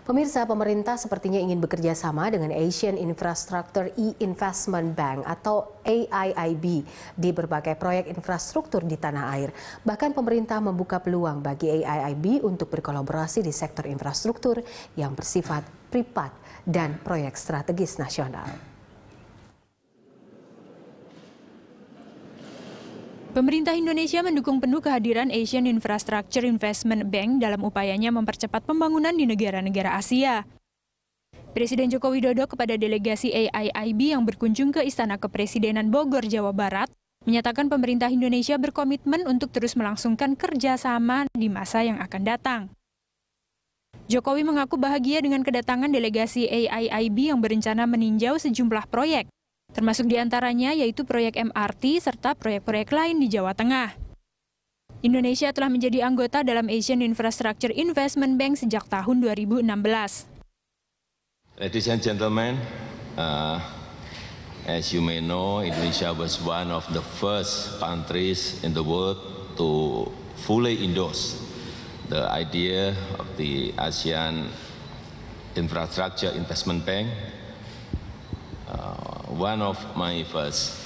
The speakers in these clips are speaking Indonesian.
Pemirsa, pemerintah sepertinya ingin bekerja sama dengan Asian Infrastructure E-Investment Bank atau AIIB di berbagai proyek infrastruktur di tanah air. Bahkan pemerintah membuka peluang bagi AIIB untuk berkolaborasi di sektor infrastruktur yang bersifat privat dan proyek strategis nasional. Pemerintah Indonesia mendukung penuh kehadiran Asian Infrastructure Investment Bank dalam upayanya mempercepat pembangunan di negara-negara Asia. Presiden Joko Widodo kepada delegasi AIIB yang berkunjung ke Istana Kepresidenan Bogor, Jawa Barat, menyatakan pemerintah Indonesia berkomitmen untuk terus melangsungkan kerjasama di masa yang akan datang. Jokowi mengaku bahagia dengan kedatangan delegasi AIIB yang berencana meninjau sejumlah proyek, termasuk diantaranya yaitu proyek MRT serta proyek-proyek lain di Jawa Tengah. Indonesia telah menjadi anggota dalam Asian Infrastructure Investment Bank sejak tahun 2016. Ladies and gentlemen, uh, as you may know, Indonesia was one of the first countries in the world to fully endorse the idea of the ASEAN Infrastructure Investment Bank one of my first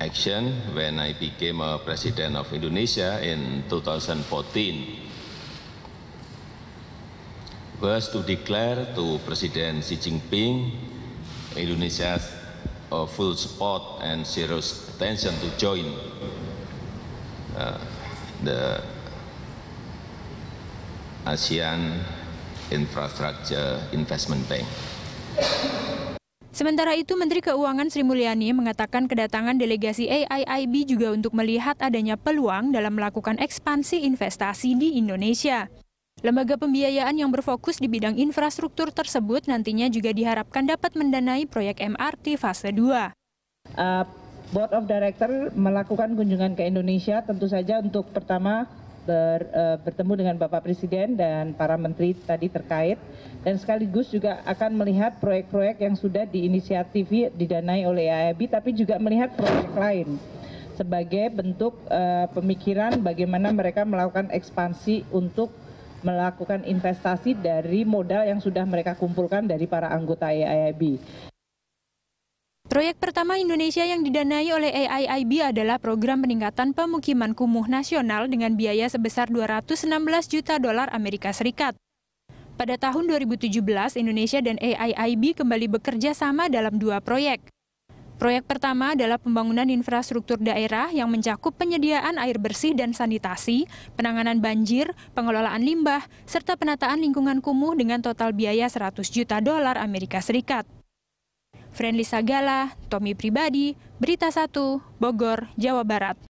action when I became a president of Indonesia in 2014 was to declare to President Xi Jinping Indonesia's uh, full support and serious attention to join uh, the ASEAN Infrastructure Investment Bank. Sementara itu, Menteri Keuangan Sri Mulyani mengatakan kedatangan delegasi AIIB juga untuk melihat adanya peluang dalam melakukan ekspansi investasi di Indonesia. Lembaga pembiayaan yang berfokus di bidang infrastruktur tersebut nantinya juga diharapkan dapat mendanai proyek MRT fase 2. Uh, eh, Board of Director melakukan kunjungan ke Indonesia tentu saja untuk pertama ber, uh, bertemu dengan Bapak Presiden dan para menteri tadi terkait dan sekaligus juga akan melihat proyek-proyek yang sudah diinisiatifi didanai oleh AIB e tapi juga melihat proyek lain sebagai bentuk uh, pemikiran bagaimana mereka melakukan ekspansi untuk melakukan investasi dari modal yang sudah mereka kumpulkan dari para anggota AIB. E Proyek pertama Indonesia yang didanai oleh AIIB adalah program peningkatan pemukiman kumuh nasional dengan biaya sebesar 216 juta dolar Amerika Serikat. Pada tahun 2017, Indonesia dan AIIB kembali bekerja sama dalam dua proyek. Proyek pertama adalah pembangunan infrastruktur daerah yang mencakup penyediaan air bersih dan sanitasi, penanganan banjir, pengelolaan limbah, serta penataan lingkungan kumuh dengan total biaya 100 juta dolar Amerika Serikat. Friendly Sagala, Tommy Pribadi, Berita 1, Bogor, Jawa Barat.